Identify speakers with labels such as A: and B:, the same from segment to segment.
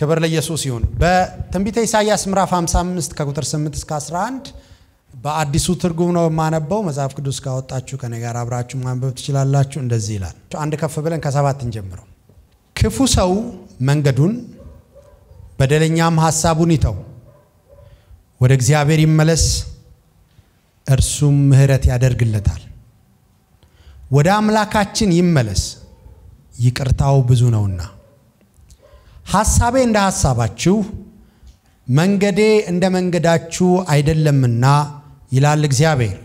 A: ክብር ለኢየሱስ ይሁን። በትንቢተ ኢሳይያስ ምዕራፍ 55 ከቁጥር 8 እስከ 11 በአዲሱ ትርጉም ነው የማነበው። መጽሐፍ ቅዱስ ካወጣችሁ ከኔ ጋር አብራችሁ ማንበብ ትችላላችሁ። እንደዚህ ይላል። አንድ ከፍ ብለን ከሰባት እንጀምረው። ክፉ ሰው መንገዱን በደለኛም ሐሳቡን ይተው፣ ወደ እግዚአብሔር ይመለስ፣ እርሱም ምሕረት ያደርግለታል። ወደ አምላካችን ይመለስ፣ ይቅርታው ብዙ ነውና ሐሳቤ እንደ ሐሳባችሁ መንገዴ እንደ መንገዳችሁ አይደለምና ይላል እግዚአብሔር።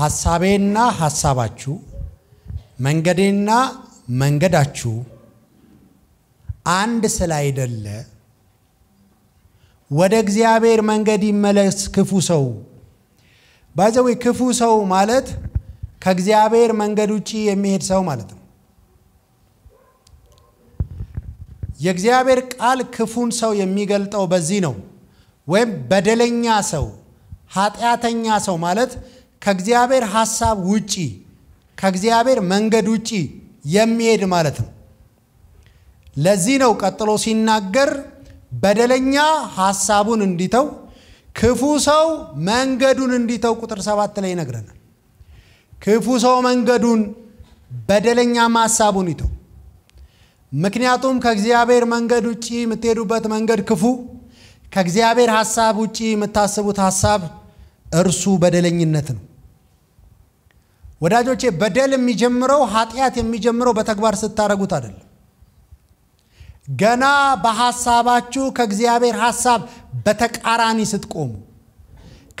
A: ሐሳቤና ሐሳባችሁ መንገዴና መንገዳችሁ አንድ ስላይደለ ወደ እግዚአብሔር መንገድ ይመለስ ክፉ ሰው። ባይዘዌ ክፉ ሰው ማለት ከእግዚአብሔር መንገድ ውጪ የሚሄድ ሰው ማለት ነው። የእግዚአብሔር ቃል ክፉን ሰው የሚገልጠው በዚህ ነው። ወይም በደለኛ ሰው፣ ኃጢአተኛ ሰው ማለት ከእግዚአብሔር ሐሳብ ውጪ ከእግዚአብሔር መንገድ ውጪ የሚሄድ ማለት ነው። ለዚህ ነው ቀጥሎ ሲናገር በደለኛ ሐሳቡን እንዲተው ክፉ ሰው መንገዱን እንዲተው ቁጥር ሰባት ላይ ይነግረናል። ክፉ ሰው መንገዱን በደለኛም ሐሳቡን ይተው። ምክንያቱም ከእግዚአብሔር መንገድ ውጪ የምትሄዱበት መንገድ ክፉ፣ ከእግዚአብሔር ሐሳብ ውጪ የምታስቡት ሐሳብ እርሱ በደለኝነት ነው። ወዳጆቼ በደል የሚጀምረው ኃጢአት የሚጀምረው በተግባር ስታደረጉት አይደለም። ገና በሐሳባችሁ ከእግዚአብሔር ሐሳብ በተቃራኒ ስትቆሙ፣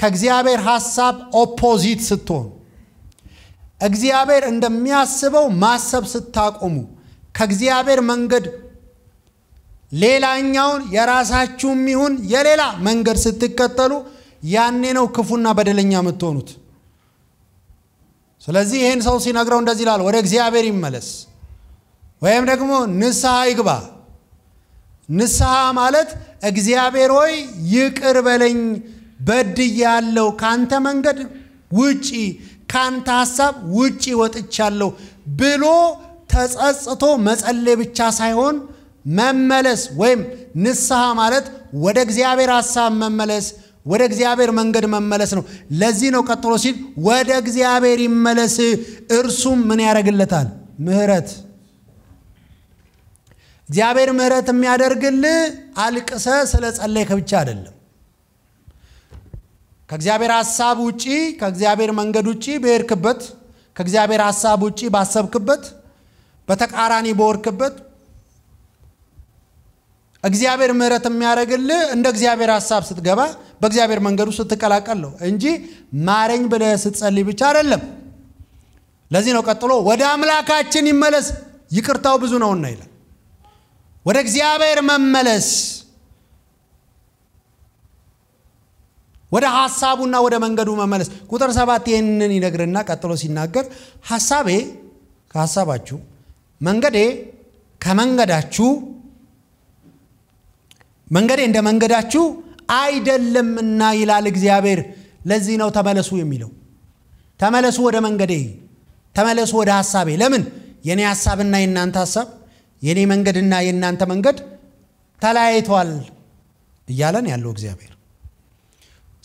A: ከእግዚአብሔር ሐሳብ ኦፖዚት ስትሆኑ፣ እግዚአብሔር እንደሚያስበው ማሰብ ስታቆሙ ከእግዚአብሔር መንገድ ሌላኛውን የራሳችሁም ይሁን የሌላ መንገድ ስትከተሉ ያኔ ነው ክፉና በደለኛ የምትሆኑት። ስለዚህ ይህን ሰው ሲነግረው እንደዚህ ይላል፣ ወደ እግዚአብሔር ይመለስ ወይም ደግሞ ንስሐ ይግባ። ንስሐ ማለት እግዚአብሔር ሆይ ይቅር በለኝ፣ በድያለሁ፣ ካንተ መንገድ ውጪ፣ ካንተ ሀሳብ ውጪ ወጥቻለሁ ብሎ ተጸጽቶ መጸለይ ብቻ ሳይሆን መመለስ ወይም ንስሐ ማለት ወደ እግዚአብሔር ሐሳብ መመለስ ወደ እግዚአብሔር መንገድ መመለስ ነው። ለዚህ ነው ቀጥሎ ሲል ወደ እግዚአብሔር ይመለስ፣ እርሱም ምን ያደርግለታል? ምህረት። እግዚአብሔር ምህረት የሚያደርግል አልቅሰ ስለ ጸለይክ ብቻ አይደለም። ከእግዚአብሔር ሐሳብ ውጪ ከእግዚአብሔር መንገድ ውጪ በሄድክበት ከእግዚአብሔር ሐሳብ ውጪ ባሰብክበት በተቃራኒ በወርክበት እግዚአብሔር ምሕረት የሚያደርግልህ እንደ እግዚአብሔር ሀሳብ ስትገባ በእግዚአብሔር መንገዱ ስትቀላቀል ነው እንጂ ማረኝ ብለህ ስትጸልይ ብቻ አይደለም። ለዚህ ነው ቀጥሎ ወደ አምላካችን ይመለስ ይቅርታው ብዙ ነውና ይላል። ወደ እግዚአብሔር መመለስ ወደ ሀሳቡና ወደ መንገዱ መመለስ። ቁጥር ሰባት ይህንን ይነግርና ቀጥሎ ሲናገር ሀሳቤ ከሀሳባችሁ። መንገዴ ከመንገዳችሁ መንገዴ እንደ መንገዳችሁ አይደለምና ይላል እግዚአብሔር። ለዚህ ነው ተመለሱ የሚለው። ተመለሱ ወደ መንገዴ፣ ተመለሱ ወደ ሐሳቤ። ለምን የእኔ ሐሳብና የእናንተ ሐሳብ፣ የእኔ መንገድና የእናንተ መንገድ ተለያይቷል እያለን ያለው እግዚአብሔር።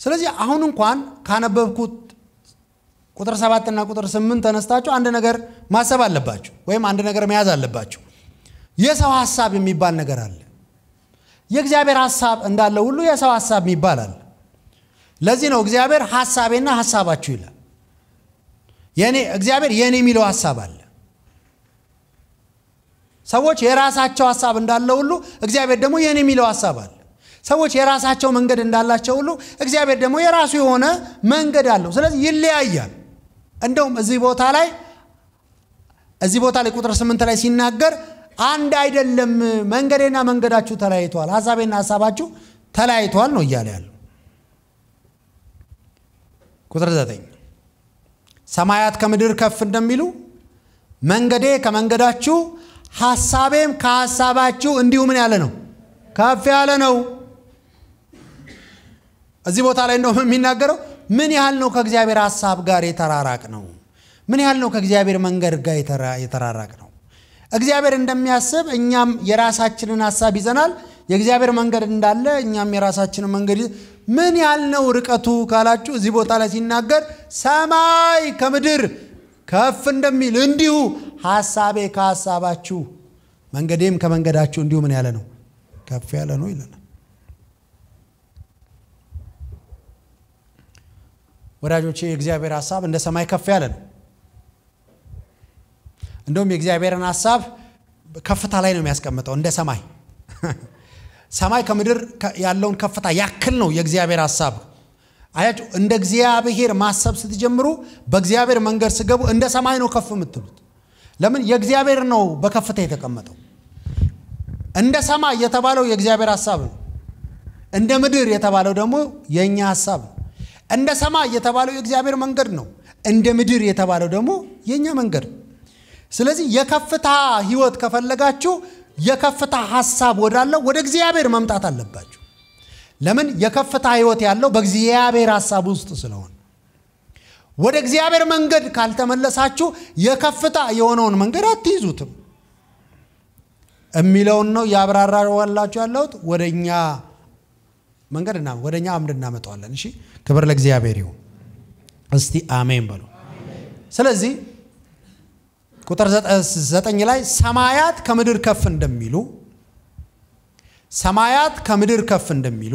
A: ስለዚህ አሁን እንኳን ካነበብኩት ቁጥር ሰባትና ቁጥር ስምንት ተነስታችሁ አንድ ነገር ማሰብ አለባችሁ ወይም አንድ ነገር መያዝ አለባችሁ። የሰው ሀሳብ የሚባል ነገር አለ። የእግዚአብሔር ሀሳብ እንዳለ ሁሉ የሰው ሀሳብ የሚባል አለ። ለዚህ ነው እግዚአብሔር ሀሳቤና ሀሳባችሁ ይላል። የኔ እግዚአብሔር የኔ የሚለው ሀሳብ አለ። ሰዎች የራሳቸው ሀሳብ እንዳለ ሁሉ እግዚአብሔር ደግሞ የኔ የሚለው ሀሳብ አለ። ሰዎች የራሳቸው መንገድ እንዳላቸው ሁሉ እግዚአብሔር ደግሞ የራሱ የሆነ መንገድ አለው። ስለዚህ ይለያያል። እንደውም እዚህ ቦታ ላይ እዚህ ቦታ ላይ ቁጥር ስምንት ላይ ሲናገር አንድ አይደለም መንገዴና መንገዳችሁ ተለያይተዋል፣ ሀሳቤና ሀሳባችሁ ተለያይተዋል ነው እያለ ያለ ቁጥር ዘጠኝ ሰማያት ከምድር ከፍ እንደሚሉ መንገዴ ከመንገዳችሁ ሀሳቤም ከሀሳባችሁ እንዲሁ ምን ያለ ነው ከፍ ያለ ነው። እዚህ ቦታ ላይ እንደውም የሚናገረው ምን ያህል ነው ከእግዚአብሔር ሐሳብ ጋር የተራራቅ ነው? ምን ያህል ነው ከእግዚአብሔር መንገድ ጋር የተራራቅ ነው? እግዚአብሔር እንደሚያስብ እኛም የራሳችንን ሐሳብ ይዘናል። የእግዚአብሔር መንገድ እንዳለ እኛም የራሳችንን መንገድ ምን ያህል ነው ርቀቱ ካላችሁ እዚህ ቦታ ላይ ሲናገር ሰማይ ከምድር ከፍ እንደሚል እንዲሁ ሐሳቤ ከሐሳባችሁ መንገዴም ከመንገዳችሁ እንዲሁ ምን ያለ ነው ከፍ ያለ ነው ይለናል። ወዳጆቼ የእግዚአብሔር ሀሳብ እንደ ሰማይ ከፍ ያለ ነው። እንደውም የእግዚአብሔርን ሀሳብ ከፍታ ላይ ነው የሚያስቀምጠው፣ እንደ ሰማይ ሰማይ ከምድር ያለውን ከፍታ ያክል ነው የእግዚአብሔር ሀሳብ። አያችሁ፣ እንደ እግዚአብሔር ማሰብ ስትጀምሩ፣ በእግዚአብሔር መንገድ ስገቡ፣ እንደ ሰማይ ነው ከፍ የምትሉት። ለምን? የእግዚአብሔር ነው በከፍታ የተቀመጠው። እንደ ሰማይ የተባለው የእግዚአብሔር ሀሳብ ነው። እንደ ምድር የተባለው ደግሞ የእኛ ሀሳብ ነው። እንደ ሰማይ የተባለው የእግዚአብሔር መንገድ ነው። እንደ ምድር የተባለው ደግሞ የእኛ መንገድ ነው። ስለዚህ የከፍታ ህይወት ከፈለጋችሁ የከፍታ ሀሳብ ወዳለው ወደ እግዚአብሔር መምጣት አለባችሁ። ለምን? የከፍታ ህይወት ያለው በእግዚአብሔር ሀሳብ ውስጥ ስለሆነ ወደ እግዚአብሔር መንገድ ካልተመለሳችሁ የከፍታ የሆነውን መንገድ አትይዙትም የሚለውን ነው ያብራራዋላችሁ ያለሁት ወደ እኛ መንገድ እና ወደ እኛ አምድ እናመጣዋለን። እሺ ክብር ለእግዚአብሔር ይሁን። እስቲ አሜን በሉ። ስለዚህ ቁጥር ዘጠኝ ላይ ሰማያት ከምድር ከፍ እንደሚሉ ሰማያት ከምድር ከፍ እንደሚሉ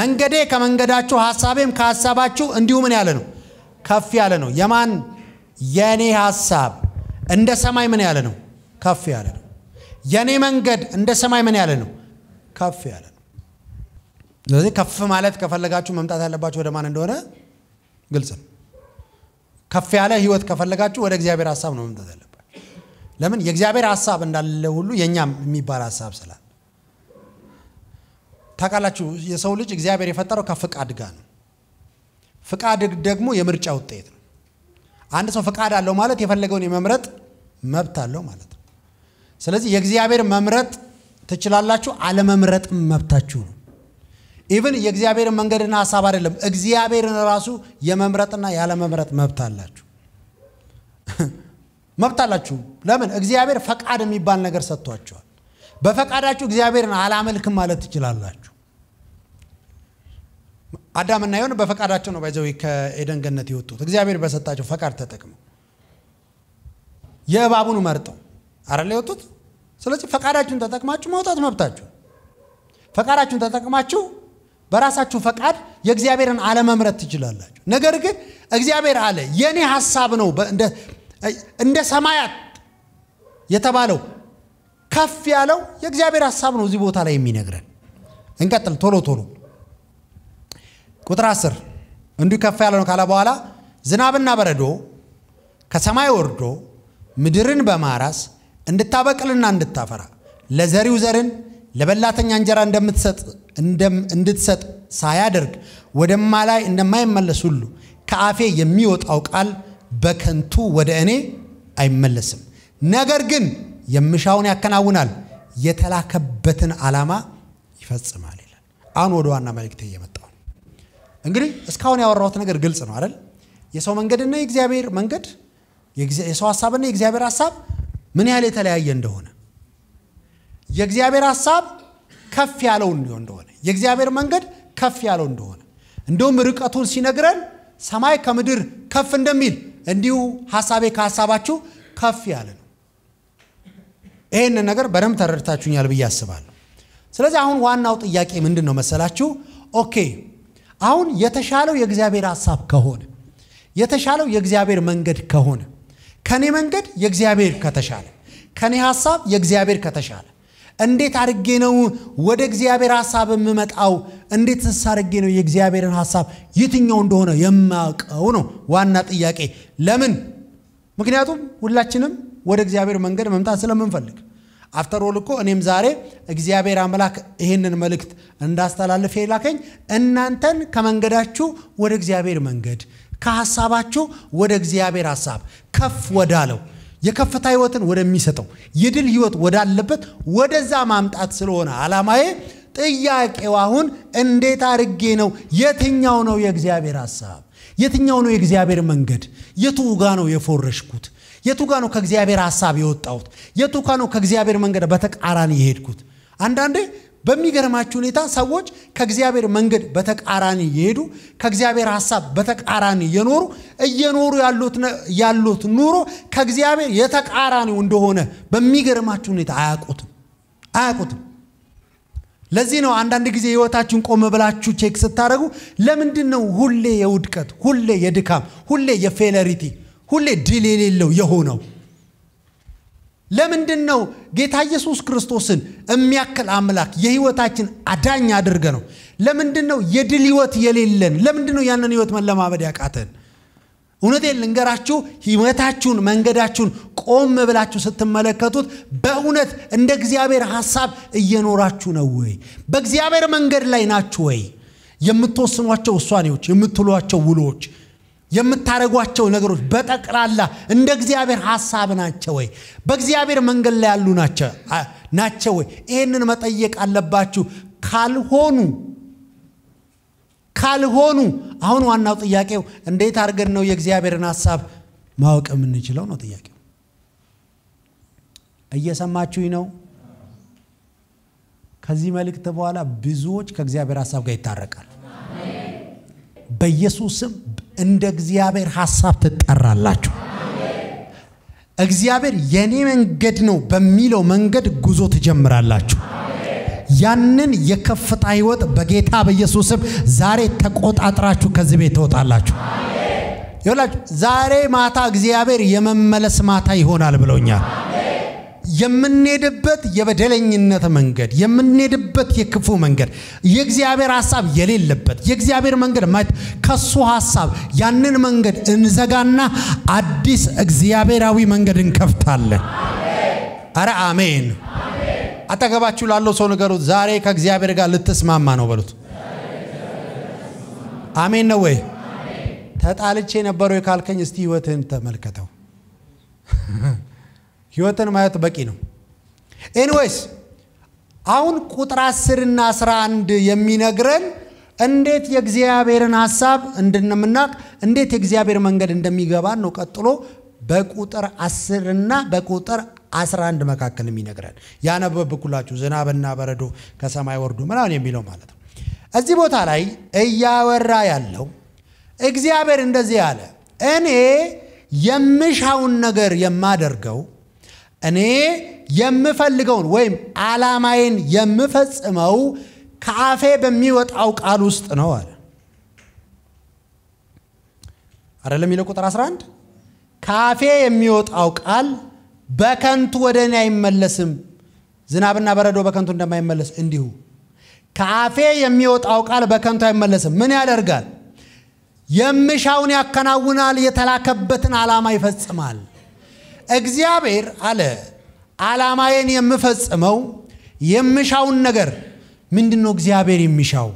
A: መንገዴ ከመንገዳችሁ ሀሳቤም ከሀሳባችሁ እንዲሁ ምን ያለ ነው ከፍ ያለ ነው። የማን የኔ ሀሳብ እንደ ሰማይ ምን ያለ ነው ከፍ ያለ ነው። የኔ መንገድ እንደ ሰማይ ምን ያለ ነው ከፍ ያለ ነው። ስለዚህ ከፍ ማለት ከፈለጋችሁ መምጣት ያለባችሁ ወደ ማን እንደሆነ ግልጽ ነው። ከፍ ያለ ህይወት ከፈለጋችሁ ወደ እግዚአብሔር ሀሳብ ነው መምጣት ያለባችሁ። ለምን የእግዚአብሔር ሀሳብ እንዳለ ሁሉ የእኛም የሚባል ሀሳብ ስላለ ታውቃላችሁ። የሰው ልጅ እግዚአብሔር የፈጠረው ከፍቃድ ጋር ነው። ፍቃድ ደግሞ የምርጫ ውጤት ነው። አንድ ሰው ፍቃድ አለው ማለት የፈለገውን የመምረጥ መብት አለው ማለት ነው። ስለዚህ የእግዚአብሔር መምረጥ ትችላላችሁ፣ አለመምረጥም መብታችሁ ነው። ኢቭን የእግዚአብሔርን መንገድና ሀሳብ አይደለም እግዚአብሔርን ራሱ የመምረጥና ያለመምረጥ መብት አላችሁ መብት አላችሁ ለምን እግዚአብሔር ፈቃድ የሚባል ነገር ሰጥቷቸዋል በፈቃዳችሁ እግዚአብሔርን አላመልክም ማለት ትችላላችሁ አዳምና የሆነ በፈቃዳቸው ነው ባይዘው ከኤደን ገነት የወጡት እግዚአብሔር በሰጣቸው ፈቃድ ተጠቅመው የእባቡን መርጠው አረላ የወጡት ስለዚህ ፈቃዳችሁን ተጠቅማችሁ መውጣት መብታችሁ ፈቃዳችሁን ተጠቅማችሁ በራሳችሁ ፈቃድ የእግዚአብሔርን አለመምረት ትችላላችሁ። ነገር ግን እግዚአብሔር አለ የእኔ ሀሳብ ነው እንደ ሰማያት የተባለው ከፍ ያለው የእግዚአብሔር ሀሳብ ነው እዚህ ቦታ ላይ የሚነግረን። እንቀጥል ቶሎ ቶሎ። ቁጥር አስር እንዲሁ ከፍ ያለ ነው ካለ በኋላ ዝናብና በረዶ ከሰማይ ወርዶ ምድርን በማራስ እንድታበቅልና እንድታፈራ ለዘሪው ዘርን ለበላተኛ እንጀራ እንደምትሰጥ እንድትሰጥ ሳያደርግ ወደማ ላይ እንደማይመለስ ሁሉ ከአፌ የሚወጣው ቃል በከንቱ ወደ እኔ አይመለስም። ነገር ግን የምሻውን ያከናውናል፣ የተላከበትን ዓላማ ይፈጽማል ይላል። አሁን ወደ ዋና መልእክቴ እየመጣው እንግዲህ እስካሁን ያወራሁት ነገር ግልጽ ነው አይደል? የሰው መንገድና የእግዚአብሔር መንገድ፣ የሰው ሀሳብና የእግዚአብሔር ሀሳብ ምን ያህል የተለያየ እንደሆነ የእግዚአብሔር ሀሳብ ከፍ ያለው እንደሆነ የእግዚአብሔር መንገድ ከፍ ያለው እንደሆነ እንዲሁም ርቀቱን ሲነግረን ሰማይ ከምድር ከፍ እንደሚል እንዲሁ ሀሳቤ ከሀሳባችሁ ከፍ ያለ ነው። ይህን ነገር በደንብ ተረድታችሁኛል ብዬ አስባለሁ። ስለዚህ አሁን ዋናው ጥያቄ ምንድን ነው መሰላችሁ? ኦኬ አሁን የተሻለው የእግዚአብሔር ሀሳብ ከሆነ የተሻለው የእግዚአብሔር መንገድ ከሆነ ከኔ መንገድ የእግዚአብሔር ከተሻለ ከኔ ሀሳብ የእግዚአብሔር ከተሻለ እንዴት አድርጌ ነው ወደ እግዚአብሔር ሀሳብ የምመጣው? እንዴት አድርጌ ነው የእግዚአብሔርን ሀሳብ የትኛው እንደሆነ የማውቀው ነው ዋና ጥያቄ። ለምን? ምክንያቱም ሁላችንም ወደ እግዚአብሔር መንገድ መምጣት ስለምንፈልግ አፍተር ኦል እኮ እኔም ዛሬ እግዚአብሔር አምላክ ይህንን መልእክት እንዳስተላልፍ የላከኝ እናንተን ከመንገዳችሁ ወደ እግዚአብሔር መንገድ ከሀሳባችሁ ወደ እግዚአብሔር ሀሳብ ከፍ ወዳለው የከፍታ ህይወትን ወደሚሰጠው የድል ህይወት ወዳለበት ወደዛ ማምጣት ስለሆነ አላማዬ ጥያቄው አሁን እንዴት አድርጌ ነው? የትኛው ነው የእግዚአብሔር ሀሳብ? የትኛው ነው የእግዚአብሔር መንገድ? የቱጋ ነው የፎረሽኩት? የቱጋ ነው ከእግዚአብሔር ሀሳብ የወጣሁት? የቱጋ ነው ከእግዚአብሔር መንገድ በተቃራኒ የሄድኩት? አንዳንዴ በሚገርማችሁ ሁኔታ ሰዎች ከእግዚአብሔር መንገድ በተቃራኒ የሄዱ ከእግዚአብሔር ሀሳብ በተቃራኒ የኖሩ እየኖሩ ያሉት ኑሮ ከእግዚአብሔር የተቃራኒው እንደሆነ በሚገርማችሁ ሁኔታ አያውቁትም አያውቁትም። ለዚህ ነው አንዳንድ ጊዜ ህይወታችሁን ቆም ብላችሁ ቼክ ስታደርጉ ለምንድን ነው ሁሌ የውድቀት፣ ሁሌ የድካም፣ ሁሌ የፌለሪቲ፣ ሁሌ ድል የሌለው የሆነው? ለምንድን ነው ጌታ ኢየሱስ ክርስቶስን የሚያክል አምላክ የህይወታችን አዳኝ አድርገ ነው? ለምንድን ነው የድል ህይወት የሌለን? ለምንድን ነው ያንን ህይወት መለማመድ ያቃተን? እውነቴን ልንገራችሁ፣ ህይወታችሁን፣ መንገዳችሁን ቆም ብላችሁ ስትመለከቱት በእውነት እንደ እግዚአብሔር ሐሳብ እየኖራችሁ ነው ወይ? በእግዚአብሔር መንገድ ላይ ናችሁ ወይ? የምትወስኗቸው ውሳኔዎች፣ የምትሏቸው ውሎች የምታደርጓቸው ነገሮች በጠቅላላ እንደ እግዚአብሔር ሐሳብ ናቸው ወይ? በእግዚአብሔር መንገድ ላይ ያሉ ናቸው ወይ? ይህንን መጠየቅ አለባችሁ። ካልሆኑ ካልሆኑ አሁን ዋናው ጥያቄው እንዴት አድርገን ነው የእግዚአብሔርን ሐሳብ ማወቅ የምንችለው ነው ጥያቄው። እየሰማችሁኝ ነው? ከዚህ መልእክት በኋላ ብዙዎች ከእግዚአብሔር ሐሳብ ጋር ይታረቃል። በኢየሱስም እንደ እግዚአብሔር ሐሳብ ትጠራላችሁ። እግዚአብሔር የኔ መንገድ ነው በሚለው መንገድ ጉዞ ትጀምራላችሁ። ያንን የከፍታ ህይወት በጌታ በኢየሱስም ዛሬ ተቆጣጥራችሁ ከዚህ ቤት ትወጣላችሁ። ይላችሁ ዛሬ ማታ እግዚአብሔር የመመለስ ማታ ይሆናል ብለውኛል። የምንሄድበት የበደለኝነት መንገድ፣ የምንሄድበት የክፉ መንገድ፣ የእግዚአብሔር ሀሳብ የሌለበት የእግዚአብሔር መንገድ ማለት ከሱ ሀሳብ ያንን መንገድ እንዘጋና አዲስ እግዚአብሔራዊ መንገድ እንከፍታለን። አረ አሜን። አጠገባችሁ ላለው ሰው ንገሩት፣ ዛሬ ከእግዚአብሔር ጋር ልትስማማ ነው በሉት። አሜን ነው ወይ? ተጣልቼ ነበረው የካልከኝ እስቲ ህይወትህን ተመልከተው። ህይወትን ማየት በቂ ነው። ኤንዌይስ አሁን ቁጥር 10 እና 11 የሚነግረን እንዴት የእግዚአብሔርን ሐሳብ እንድንምናቅ እንዴት የእግዚአብሔር መንገድ እንደሚገባን ነው። ቀጥሎ በቁጥር 10 እና በቁጥር 11 መካከል የሚነግረን ያነበብኩላችሁ ዝናብና በረዶ ከሰማይ ወርዱ ምናምን የሚለው ማለት ነው። እዚህ ቦታ ላይ እያወራ ያለው እግዚአብሔር እንደዚህ አለ፣ እኔ የምሻውን ነገር የማደርገው እኔ የምፈልገውን ወይም ዓላማዬን የምፈጽመው ከአፌ በሚወጣው ቃል ውስጥ ነው አለ። አይደለም የሚለው ቁጥር 11 ከአፌ የሚወጣው ቃል በከንቱ ወደ እኔ አይመለስም፣ ዝናብና በረዶ በከንቱ እንደማይመለስ እንዲሁ ከአፌ የሚወጣው ቃል በከንቱ አይመለስም። ምን ያደርጋል? የምሻውን ያከናውናል፣ የተላከበትን ዓላማ ይፈጽማል። እግዚአብሔር አለ ዓላማዬን የምፈጽመው የምሻውን ነገር ምንድን ነው እግዚአብሔር የሚሻው?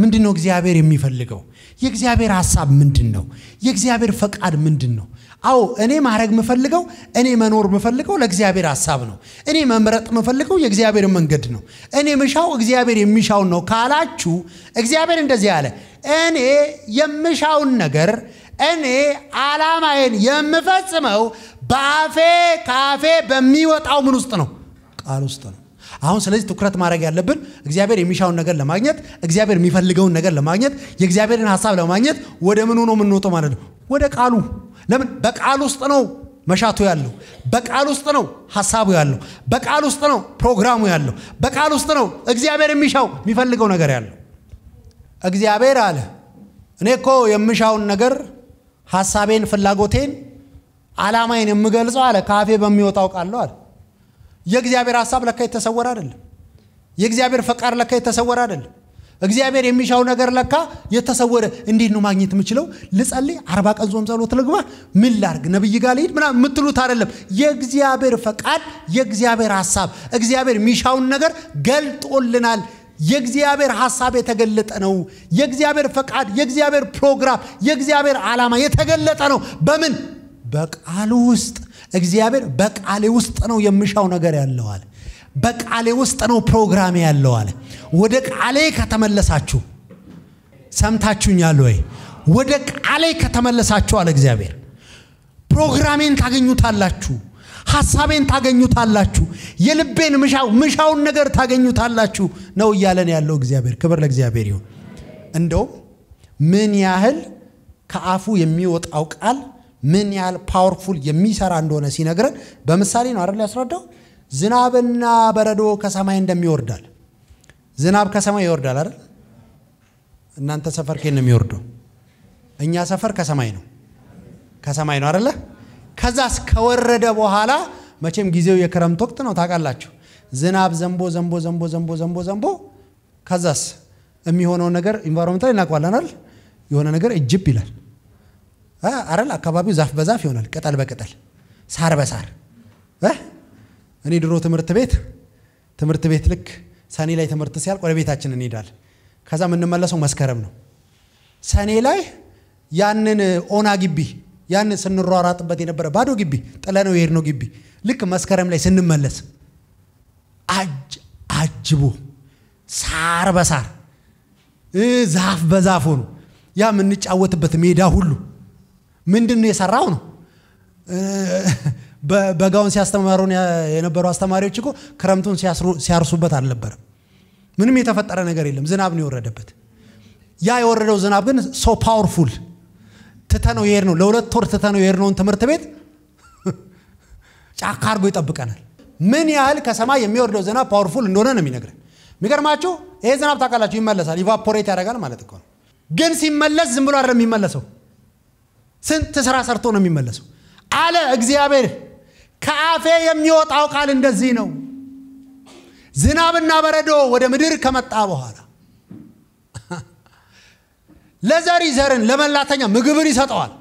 A: ምንድን ነው እግዚአብሔር የሚፈልገው? የእግዚአብሔር ሀሳብ ምንድን ነው? የእግዚአብሔር ፈቃድ ምንድን ነው? አዎ እኔ ማድረግ የምፈልገው እኔ መኖር የምፈልገው ለእግዚአብሔር ሀሳብ ነው። እኔ መምረጥ የምፈልገው የእግዚአብሔር መንገድ ነው። እኔ ምሻው እግዚአብሔር የሚሻውን ነው ካላችሁ፣ እግዚአብሔር እንደዚህ አለ፣ እኔ የምሻውን ነገር እኔ አላማዬን የምፈጽመው በአፌ ካፌ በሚወጣው ምን ውስጥ ነው? ቃል ውስጥ ነው። አሁን ስለዚህ ትኩረት ማድረግ ያለብን እግዚአብሔር የሚሻውን ነገር ለማግኘት እግዚአብሔር የሚፈልገውን ነገር ለማግኘት የእግዚአብሔርን ሀሳብ ለማግኘት ወደ ምኑ ነው የምንወጣው ማለት ነው? ወደ ቃሉ። ለምን በቃል ውስጥ ነው መሻቱ ያለው በቃል ውስጥ ነው ሀሳቡ ያለው በቃል ውስጥ ነው ፕሮግራሙ ያለው በቃል ውስጥ ነው እግዚአብሔር የሚሻው የሚፈልገው ነገር ያለው እግዚአብሔር አለ እኔ እኮ የምሻውን ነገር ሀሳቤን፣ ፍላጎቴን፣ አላማዬን የምገልጸው አለ ካፌ በሚወጣው ቃል አለ። የእግዚአብሔር ሀሳብ ለካ የተሰወረ አይደለም። የእግዚአብሔር ፈቃድ ለካ የተሰወረ አይደለም። እግዚአብሔር የሚሻው ነገር ለካ የተሰወረ። እንዴት ነው ማግኘት የምችለው? ልጸልይ፣ አርባ ቀን ጾም ጸሎት ልግባ፣ ምን ላርግ፣ ነብይ ጋር ልሂድ ምናምን የምትሉት አይደለም። የእግዚአብሔር ፈቃድ፣ የእግዚአብሔር ሀሳብ፣ እግዚአብሔር የሚሻውን ነገር ገልጦልናል። የእግዚአብሔር ሐሳብ የተገለጠ ነው። የእግዚአብሔር ፈቃድ፣ የእግዚአብሔር ፕሮግራም፣ የእግዚአብሔር ዓላማ የተገለጠ ነው። በምን በቃሉ ውስጥ እግዚአብሔር በቃሌ ውስጥ ነው የምሻው ነገር ያለዋል። በቃሌ ውስጥ ነው ፕሮግራሜ ያለዋል። ወደ ቃሌ ከተመለሳችሁ ሰምታችሁኛል ወይ? ወደ ቃሌ ከተመለሳችሁ አለ እግዚአብሔር ፕሮግራሜን ታገኙታላችሁ። ሐሳቤን ታገኙታላችሁ፣ የልቤን ምሻው ምሻውን ነገር ታገኙታላችሁ ነው እያለን ያለው እግዚአብሔር። ክብር ለእግዚአብሔር ይሁን። እንደውም ምን ያህል ከአፉ የሚወጣው ቃል ምን ያህል ፓወርፉል የሚሰራ እንደሆነ ሲነግረን በምሳሌ ነው አይደል ያስረዳው። ዝናብና በረዶ ከሰማይ እንደሚወርዳል። ዝናብ ከሰማይ ይወርዳል አይደል? እናንተ ሰፈር ከየት ነው የሚወርደው? እኛ ሰፈር ከሰማይ ነው። ከሰማይ ነው አይደለ? ከዛስ ከወረደ በኋላ መቼም ጊዜው የክረምት ወቅት ነው ታውቃላችሁ። ዝናብ ዘንቦ ዘንቦ ዘንቦ ዘንቦ ዘንቦ ዘንቦ ከዛስ የሚሆነው ነገር ኢንቫይሮንመንት ላይ የሆነ ነገር እጅብ ይላል አረል አካባቢው ዛፍ በዛፍ ይሆናል፣ ቅጠል በቅጠል፣ ሳር በሳር። እኔ ድሮ ትምህርት ቤት ትምህርት ቤት ልክ ሰኔ ላይ ትምህርት ሲያልቅ ወደ ቤታችን እንሄዳል። ከዛ የምንመለሰው መስከረም ነው። ሰኔ ላይ ያንን ኦና ግቢ ያን ስንሯሯጥበት የነበረ ባዶ ግቢ ጥለነው የሄድነው ግቢ ልክ መስከረም ላይ ስንመለስ አጅ አጅቦ ሳር በሳር ዛፍ በዛፍ ሆኖ ያ የምንጫወትበት ሜዳ ሁሉ ምንድን ነው የሰራው ነው። በጋውን ሲያስተማሩን የነበሩ አስተማሪዎች እኮ ክረምቱን ሲያርሱበት አልነበረም። ምንም የተፈጠረ ነገር የለም። ዝናብ ነው የወረደበት። ያ የወረደው ዝናብ ግን ሶ ፓወርፉል ትተነው ነው ለሁለት ወር ትተነው የሄድነውን ትምህርት ቤት ጫካ አርጎ ይጠብቀናል። ምን ያህል ከሰማይ የሚወርደው ዝናብ ፓወርፉል እንደሆነ ነው የሚነግረን። የሚገርማችሁ ይሄ ዝናብ ታውቃላችሁ ይመለሳል፣ ኢቫፖሬት ያደርጋል ማለት እኮ ነው። ግን ሲመለስ ዝም ብሎ አይደለም የሚመለሰው፣ ስንት ስራ ሰርቶ ነው የሚመለሰው አለ እግዚአብሔር። ከአፌ የሚወጣው ቃል እንደዚህ ነው፣ ዝናብና በረዶ ወደ ምድር ከመጣ በኋላ ለዘሪ ዘርን ለመላተኛ ምግብን ይሰጠዋል።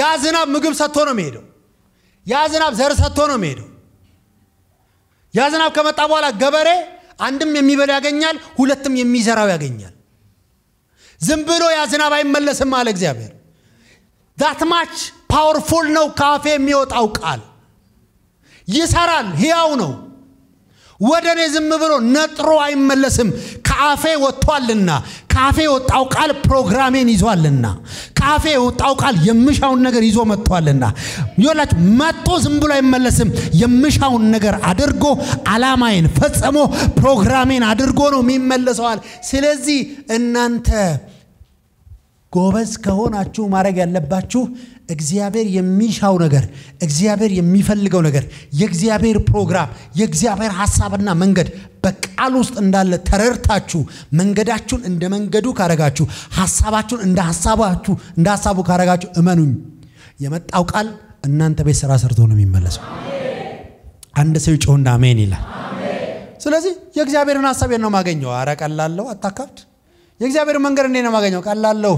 A: ያ ዝናብ ምግብ ሰጥቶ ነው የሚሄደው። ያ ዝናብ ዘር ሰጥቶ ነው የሚሄደው። ያ ዝናብ ከመጣ በኋላ ገበሬ አንድም የሚበላ ያገኛል፣ ሁለትም የሚዘራው ያገኛል። ዝም ብሎ ያ ዝናብ አይመለስም አለ እግዚአብሔር። ማች ፓወርፉል ነው ካፌ የሚወጣው ቃል። ይሰራል፣ ሕያው ነው። ወደ እኔ ዝም ብሎ ነጥሮ አይመለስም። ከአፌ ወጥቷልና፣ ከአፌ የወጣው ቃል ፕሮግራሜን ይዟልና፣ ከአፌ የወጣው ቃል የምሻውን ነገር ይዞ መጥቷልና። ይላችሁ መጥቶ ዝም ብሎ አይመለስም። የምሻውን ነገር አድርጎ አላማዬን ፈጽሞ ፕሮግራሜን አድርጎ ነው የሚመለሰዋል። ስለዚህ እናንተ ጎበዝ ከሆናችሁ ማድረግ ያለባችሁ እግዚአብሔር የሚሻው ነገር፣ እግዚአብሔር የሚፈልገው ነገር፣ የእግዚአብሔር ፕሮግራም፣ የእግዚአብሔር ሐሳብና መንገድ በቃል ውስጥ እንዳለ ተረድታችሁ መንገዳችሁን እንደ መንገዱ ካረጋችሁ፣ ሐሳባችሁን እንደ ሐሳባችሁ እንደ ሐሳቡ ካረጋችሁ፣ እመኑኝ የመጣው ቃል እናንተ ቤት ስራ ሰርቶ ነው የሚመለሰው። አንድ ሰው ጮህና አሜን ይላል። ስለዚህ የእግዚአብሔርን ሐሳብ ነው ማገኘው። አረ ቀላለሁ፣ አታካብድ። የእግዚአብሔር መንገድ እንዴ ነው ማገኘው? ቀላለሁ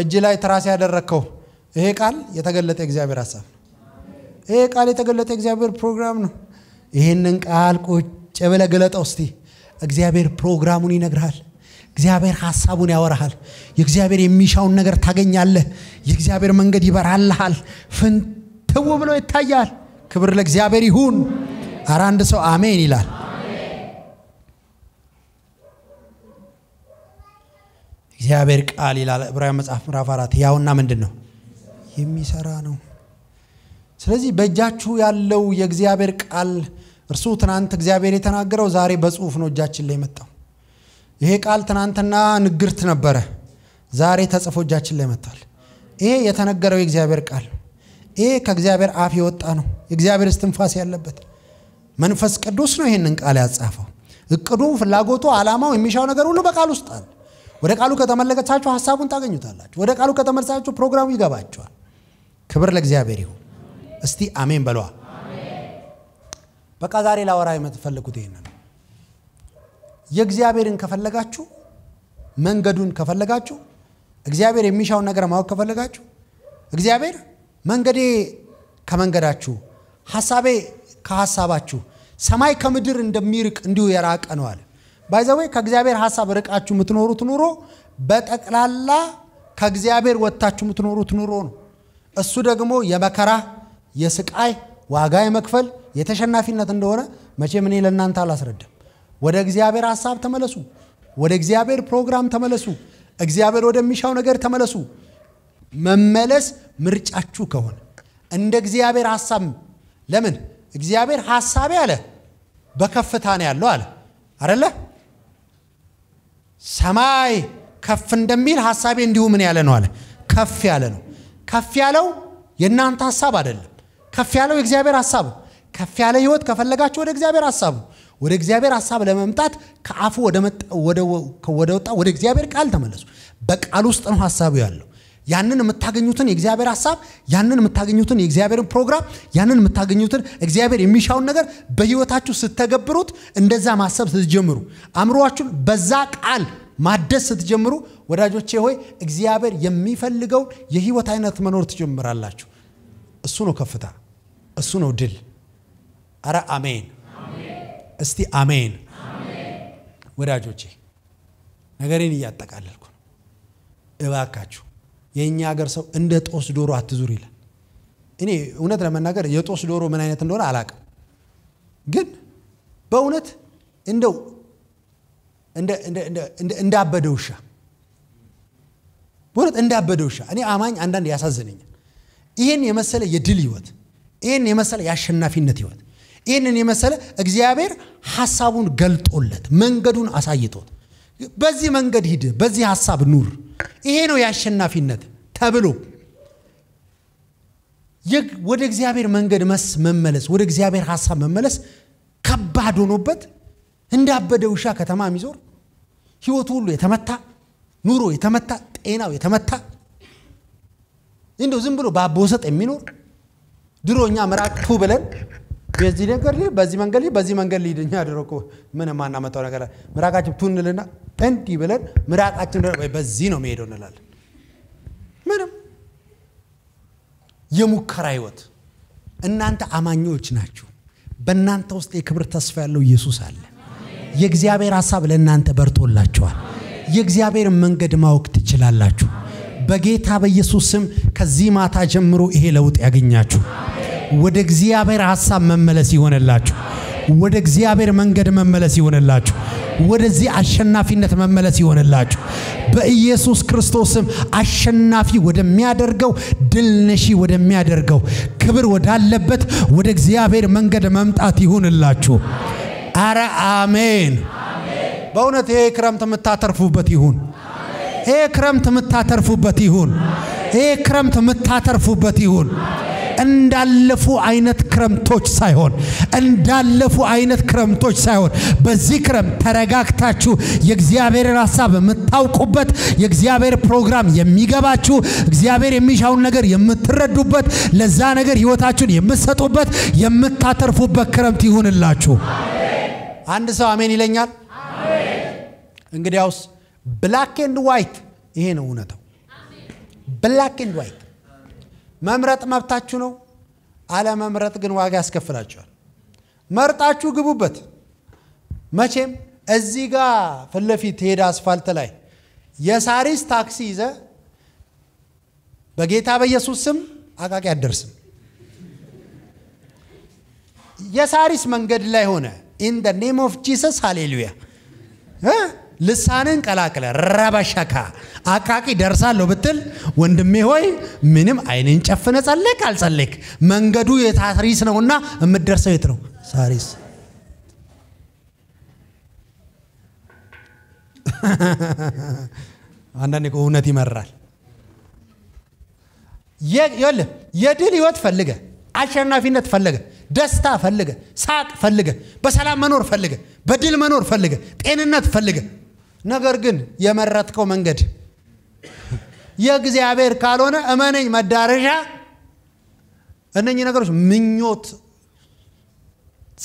A: እጅ ላይ ትራስ ያደረግከው ይሄ ቃል የተገለጠ እግዚአብሔር ሀሳብ ነው። ይሄ ቃል የተገለጠ እግዚአብሔር ፕሮግራም ነው። ይህንን ቃል ቁጭ ብለ ግለጠው እስቲ። እግዚአብሔር ፕሮግራሙን ይነግርሃል። እግዚአብሔር ሀሳቡን ያወራሃል። የእግዚአብሔር የሚሻውን ነገር ታገኛለህ። የእግዚአብሔር መንገድ ይበራልሃል። ፍንትው ብሎ ይታያል። ክብር ለእግዚአብሔር ይሁን። አረ አንድ ሰው አሜን ይላል። እግዚአብሔር ቃል ይላል ዕብራዊ መጽሐፍ ምዕራፍ አራት ያውና ምንድን ነው የሚሰራ ነው። ስለዚህ በእጃችሁ ያለው የእግዚአብሔር ቃል እርሱ ትናንት እግዚአብሔር የተናገረው ዛሬ በጽሁፍ ነው እጃችን ላይ መጣው። ይሄ ቃል ትናንትና ንግርት ነበረ፣ ዛሬ ተጽፎ እጃችን ላይ መጥቷል። ይሄ የተነገረው የእግዚአብሔር ቃል ነው። ይሄ ከእግዚአብሔር አፍ የወጣ ነው፣ የእግዚአብሔር እስትንፋስ ያለበት መንፈስ ቅዱስ ነው ይህንን ቃል ያጻፈው። እቅዱ፣ ፍላጎቱ፣ አላማው፣ የሚሻው ነገር ሁሉ በቃል ውስጥ አለ። ወደ ቃሉ ከተመለከታችሁ ሀሳቡን ታገኙታላችሁ። ወደ ቃሉ ከተመለሳችሁ ፕሮግራሙ ይገባችኋል። ክብር ለእግዚአብሔር ይሁን። እስቲ አሜን በለዋ። በቃ ዛሬ ላወራ የምትፈልጉት ይህንን ነው። የእግዚአብሔርን ከፈለጋችሁ፣ መንገዱን ከፈለጋችሁ፣ እግዚአብሔር የሚሻውን ነገር ማወቅ ከፈለጋችሁ፣ እግዚአብሔር መንገዴ ከመንገዳችሁ፣ ሀሳቤ ከሀሳባችሁ፣ ሰማይ ከምድር እንደሚርቅ እንዲሁ የራቀ ነው አለ። ባይዘዌ ከእግዚአብሔር ሀሳብ ርቃችሁ የምትኖሩት ኑሮ በጠቅላላ ከእግዚአብሔር ወጥታችሁ የምትኖሩት ኑሮ ነው። እሱ ደግሞ የመከራ የስቃይ ዋጋ የመክፈል የተሸናፊነት እንደሆነ መቼም እኔ ለእናንተ አላስረዳም። ወደ እግዚአብሔር ሀሳብ ተመለሱ። ወደ እግዚአብሔር ፕሮግራም ተመለሱ። እግዚአብሔር ወደሚሻው ነገር ተመለሱ። መመለስ ምርጫችሁ ከሆነ እንደ እግዚአብሔር ሀሳብ ለምን እግዚአብሔር ሀሳቤ አለ በከፍታ ነው ያለው አለ አደለ? ሰማይ ከፍ እንደሚል ሀሳቤ እንዲሁ ምን ያለ ነው አለ፣ ከፍ ያለ ነው። ከፍ ያለው የእናንተ ሀሳብ አይደለም። ከፍ ያለው የእግዚአብሔር ሀሳብ ከፍ ያለ ህይወት ከፈለጋችሁ ወደ እግዚአብሔር ሀሳብ ነው። ወደ እግዚአብሔር ሀሳብ ለመምጣት ከአፉ ወደ ወጣ ወደ እግዚአብሔር ቃል ተመለሱ። በቃል ውስጥ ነው ሀሳቡ ያለው። ያንን የምታገኙትን የእግዚአብሔር ሀሳብ፣ ያንን የምታገኙትን የእግዚአብሔርን ፕሮግራም፣ ያንን የምታገኙትን እግዚአብሔር የሚሻውን ነገር በህይወታችሁ ስተገብሩት፣ እንደዛ ማሰብ ስትጀምሩ፣ አእምሯችሁን በዛ ቃል ማደስ ስትጀምሩ፣ ወዳጆቼ ሆይ እግዚአብሔር የሚፈልገው የህይወት አይነት መኖር ትጀምራላችሁ። እሱ ነው ከፍታ፣ እሱ ነው ድል። አረ አሜን፣ እስቲ አሜን። ወዳጆቼ ነገሬን እያጠቃለልኩ ነው። እባካችሁ የእኛ ሀገር ሰው እንደ ጦስ ዶሮ አትዙር ይላል። እኔ እውነት ለመናገር የጦስ ዶሮ ምን አይነት እንደሆነ አላቅም፣ ግን በእውነት እንደው እንዳበደ ውሻ በእውነት እንዳበደ ውሻ እኔ አማኝ አንዳንድ ያሳዝነኛል። ይህን የመሰለ የድል ህይወት፣ ይህን የመሰለ የአሸናፊነት ህይወት፣ ይህንን የመሰለ እግዚአብሔር ሀሳቡን ገልጦለት መንገዱን አሳይቶት በዚህ መንገድ ሂድ፣ በዚህ ሀሳብ ኑር ይሄ ነው የአሸናፊነት ተብሎ ወደ እግዚአብሔር መንገድ መስ መመለስ ወደ እግዚአብሔር ሀሳብ መመለስ ከባድ ሆኖበት እንዳበደ ውሻ ከተማ የሚዞር ህይወቱ ሁሉ የተመታ ኑሮ የተመታ ጤናው የተመታ እንደው ዝም ብሎ በአቦሰጥ የሚኖር ድሮ እኛ ምራቅ ብለን በዚህ ነገር ላይ በዚህ መንገድ ላይ በዚህ መንገድ ላይ ድኛ አደረኩ። ምን የማናመጣው ነገር ምራቃችን ቱ እንልና እንዲህ ብለን ምራቃችን በዚህ ነው መሄደው እንላለን። ምንም የሙከራ ህይወት። እናንተ አማኞች ናችሁ። በእናንተ ውስጥ የክብር ተስፋ ያለው ኢየሱስ አለ። የእግዚአብሔር ሀሳብ ለእናንተ በርቶላችኋል። የእግዚአብሔር መንገድ ማወቅ ትችላላችሁ። በጌታ በኢየሱስ ስም ከዚህ ማታ ጀምሮ ይሄ ለውጥ ያገኛችሁ። ወደ እግዚአብሔር ሐሳብ መመለስ ይሆንላችሁ። ወደ እግዚአብሔር መንገድ መመለስ ይሆንላችሁ። ወደዚህ አሸናፊነት መመለስ ይሆንላችሁ። በኢየሱስ ክርስቶስም አሸናፊ ወደሚያደርገው ድል ነሺ ወደሚያደርገው ክብር ወዳለበት ወደ እግዚአብሔር መንገድ መምጣት ይሁንላችሁ። አረ አሜን። በእውነት ይሄ ክረምት የምታተርፉበት ይሁን። ይሄ ክረምት የምታተርፉበት ይሁን። ይሄ ክረምት የምታተርፉበት ይሁን። እንዳለፉ አይነት ክረምቶች ሳይሆን እንዳለፉ አይነት ክረምቶች ሳይሆን በዚህ ክረምት ተረጋግታችሁ የእግዚአብሔርን ሀሳብ የምታውቁበት የእግዚአብሔር ፕሮግራም የሚገባችሁ እግዚአብሔር የሚሻውን ነገር የምትረዱበት ለዛ ነገር ህይወታችሁን የምትሰጡበት የምታተርፉበት ክረምት ይሁንላችሁ። አንድ ሰው አሜን ይለኛል። እንግዲያውስ ብላክ ኤንድ ዋይት ይሄ ነው እውነተው ብላክ ኤንድ ዋይት መምረጥ መብታችሁ ነው። አለመምረጥ ግን ዋጋ ያስከፍላችኋል። መርጣችሁ ግቡበት። መቼም እዚህ ጋ ፊት ለፊት ሄደ አስፋልት ላይ የሳሪስ ታክሲ ይዘ በጌታ በኢየሱስ ስም አቃቂ አደርስም። የሳሪስ መንገድ ላይ ሆነ ኢን ኔም ኦፍ ጂሰስ ሃሌሉያ ልሳንን ቀላቅለ ረበሸካ አቃቂ ደርሳለሁ ብትል ወንድሜ ሆይ ምንም አይንን ጨፍነ ጸልክ አልጸልክ መንገዱ የታሪስ ነውና የምትደርሰው የት ነው? ሳሪስ። አንዳንድ እውነት ይመራል። የድል ህይወት ፈልገ፣ አሸናፊነት ፈልገ፣ ደስታ ፈልገ፣ ሳቅ ፈልገ፣ በሰላም መኖር ፈልገ፣ በድል መኖር ፈልገ፣ ጤንነት ፈልገ ነገር ግን የመረጥከው መንገድ የእግዚአብሔር ካልሆነ እመነኝ መዳረሻ እነኚህ ነገሮች ምኞት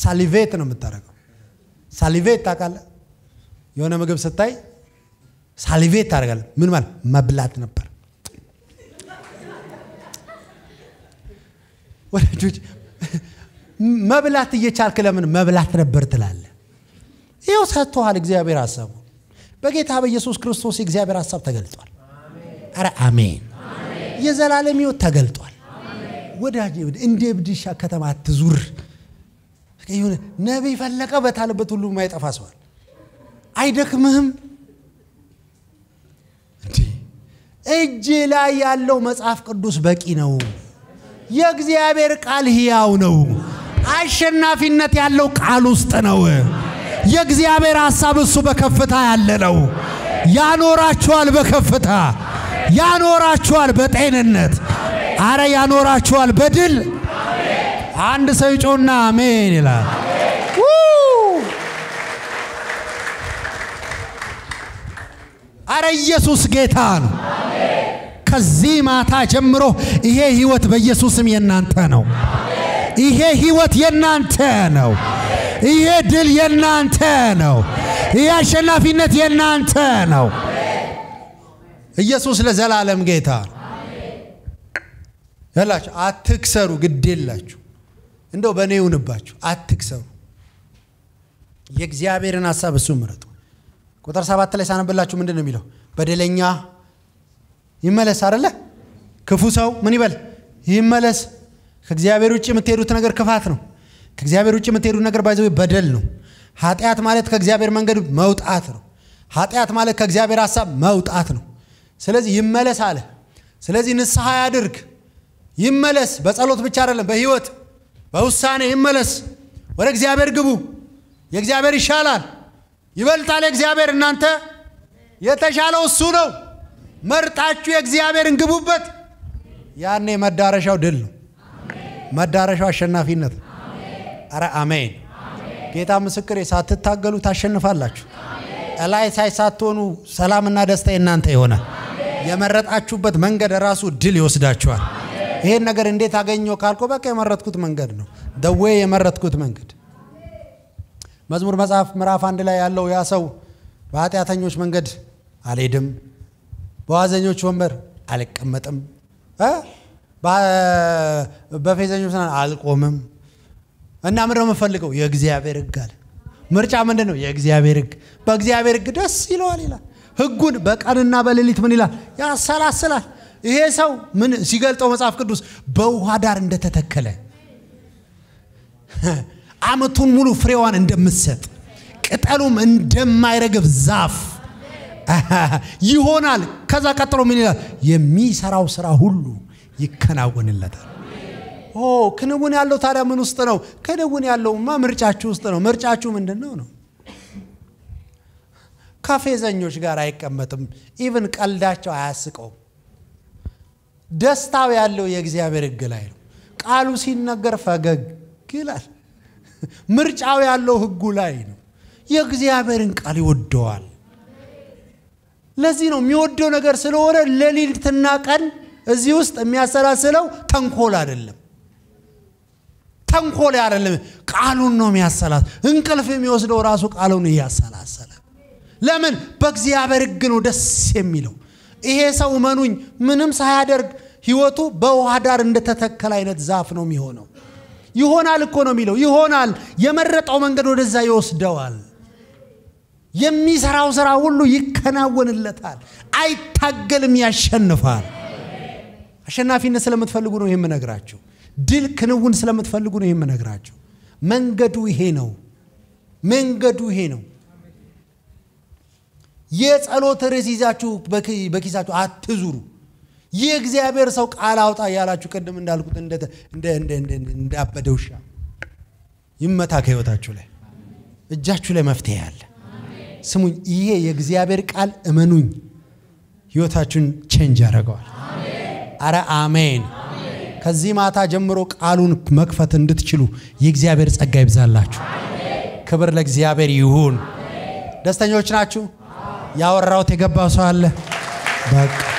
A: ሳሊቬት ነው የምታደርገው። ሳሊቬት ታቃለ የሆነ ምግብ ስታይ ሳሊቬት ታደረጋለ ምን ማለት መብላት ነበር። ወዳጆች መብላት እየቻልክ ለምን መብላት ነበር ትላለ? ይው ሰጥቶሃል እግዚአብሔር አሰቡ በጌታ በኢየሱስ ክርስቶስ የእግዚአብሔር ሀሳብ ተገልጧል። አረ አሜን። የዘላለም ህይወት ተገልጧል። ወዳጅ እንደ ብድሻ ከተማ አትዙር። ነቢይ ፈለቀ በታለበት ሁሉ ማይጠፋ ሰዋል። አይደክምህም እጅ ላይ ያለው መጽሐፍ ቅዱስ በቂ ነው። የእግዚአብሔር ቃል ሕያው ነው። አሸናፊነት ያለው ቃል ውስጥ ነው። የእግዚአብሔር ሐሳብ እሱ በከፍታ ያለ ነው። ያኖራችኋል፣ በከፍታ ያኖራችኋል፣ በጤንነት አረ ያኖራችኋል በድል። አንድ ሰው ይጮና አሜን ይላል። አረ ኢየሱስ ጌታ ነው። ከዚህ ማታ ጀምሮ ይሄ ህይወት በኢየሱስም የናንተ ነው። ይሄ ህይወት የናንተ ነው። ይሄ ድል የናንተ ነው። ይሄ አሸናፊነት የናንተ ነው። ኢየሱስ ለዘላለም ጌታ ነው። ያላችሁ አትክሰሩ፣ ግድ የላችሁ። እንደው በእኔ ይሁንባችሁ፣ አትክሰሩ። የእግዚአብሔርን ሀሳብ እሱ ምረጡ። ቁጥር ሰባት ላይ ሳነብላችሁ ምንድን ነው የሚለው? በደለኛ ይመለስ አይደለ? ክፉ ሰው ምን ይበል? ይመለስ። ከእግዚአብሔር ውጭ የምትሄዱት ነገር ክፋት ነው። ከእግዚአብሔር ውጭ የምትሄዱ ነገር ባይዘው በደል ነው። ኃጢአት ማለት ከእግዚአብሔር መንገድ መውጣት ነው። ኃጢአት ማለት ከእግዚአብሔር ሀሳብ መውጣት ነው። ስለዚህ ይመለስ አለ። ስለዚህ ንስሐ ያድርግ፣ ይመለስ። በጸሎት ብቻ አይደለም፣ በህይወት በውሳኔ ይመለስ። ወደ እግዚአብሔር ግቡ። የእግዚአብሔር ይሻላል፣ ይበልጣል። እግዚአብሔር እናንተ የተሻለው እሱ ነው። መርጣችሁ የእግዚአብሔርን ግቡበት። ያኔ መዳረሻው ድል ነው። መዳረሻው አሸናፊነት ነው። አረ አሜን። ጌታ ምስክሬ፣ ሳትታገሉ ታሸንፋላችሁ። እላይ ሳይ ሳትሆኑ ሰላምና ደስታ የእናንተ ይሆናል። የመረጣችሁበት መንገድ ራሱ ድል ይወስዳችኋል። ይሄን ነገር እንዴት አገኘው ካልኮ፣ በቃ የመረጥኩት መንገድ ነው። ደዌ የመረጥኩት መንገድ መዝሙር መጽሐፍ ምዕራፍ አንድ ላይ ያለው ያ ሰው በኃጢአተኞች መንገድ አልሄድም፣ በዋዘኞች ወንበር አልቀመጥም፣ በፌዘኞች አልቆምም እና ምንድን ነው የምፈልገው? የእግዚአብሔር ህግ አለ። ምርጫ ምንድን ነው? የእግዚአብሔር ህግ። በእግዚአብሔር ህግ ደስ ይለዋል ይላል። ህጉን በቀንና በሌሊት ምን ይላል? ያሰላስላል። ይሄ ሰው ምን ሲገልጠው መጽሐፍ ቅዱስ በውሃ ዳር እንደተተከለ አመቱን ሙሉ ፍሬዋን እንደምትሰጥ ቅጠሉም እንደማይረግብ ዛፍ ይሆናል። ከዛ ቀጥሎ ምን ይላል? የሚሰራው ስራ ሁሉ ይከናወንለታል። ኦ ክንውን ያለው ታዲያ ምን ውስጥ ነው? ክንውን ያለውማ ምርጫችሁ ውስጥ ነው። ምርጫችሁ ምንድን ነው ነው? ከፌዘኞች ጋር አይቀመጥም። ኢቭን ቀልዳቸው አያስቀውም። ደስታው ያለው የእግዚአብሔር ሕግ ላይ ነው። ቃሉ ሲነገር ፈገግ ይላል። ምርጫው ያለው ሕጉ ላይ ነው። የእግዚአብሔርን ቃል ይወደዋል። ለዚህ ነው የሚወደው ነገር ስለሆነ ሌሊትና ቀን እዚህ ውስጥ የሚያሰላስለው ተንኮል አይደለም። ተንኮል አይደለም። ቃሉን ነው የሚያሰላስ እንቅልፍ የሚወስደው ራሱ ቃሉን እያሰላሰለ ለምን? በእግዚአብሔር ሕግ ነው ደስ የሚለው። ይሄ ሰው መኑኝ፣ ምንም ሳያደርግ ህይወቱ በውሃ ዳር እንደተተከለ አይነት ዛፍ ነው የሚሆነው። ይሆናል እኮ ነው የሚለው። ይሆናል። የመረጠው መንገድ ወደዛ ይወስደዋል። የሚሰራው ስራ ሁሉ ይከናወንለታል። አይታገልም፣ ያሸንፋል። አሸናፊነት ስለምትፈልጉ ነው ይህም ነግራችሁ። ድል ክንውን ስለምትፈልጉ ነው የምነግራቸው። መንገዱ ይሄ ነው። መንገዱ ይሄ ነው። የጸሎት ርዕስ ይዛችሁ በኪሳችሁ አትዙሩ። የእግዚአብሔር ሰው ቃል አውጣ ያላችሁ ቅድም እንዳልኩት እንዳበደ ውሻ ይመታ ከህይወታችሁ ላይ እጃችሁ ላይ መፍትሄ አለ። ስሙኝ፣ ይሄ የእግዚአብሔር ቃል እመኑኝ፣ ህይወታችሁን ቼንጅ ያደርገዋል። አረ አሜን። ከዚህ ማታ ጀምሮ ቃሉን መክፈት እንድትችሉ የእግዚአብሔር ጸጋ ይብዛላችሁ። ክብር ለእግዚአብሔር ይሁን። ደስተኞች ናችሁ? ያወራውት የገባው ሰው አለ? በቃ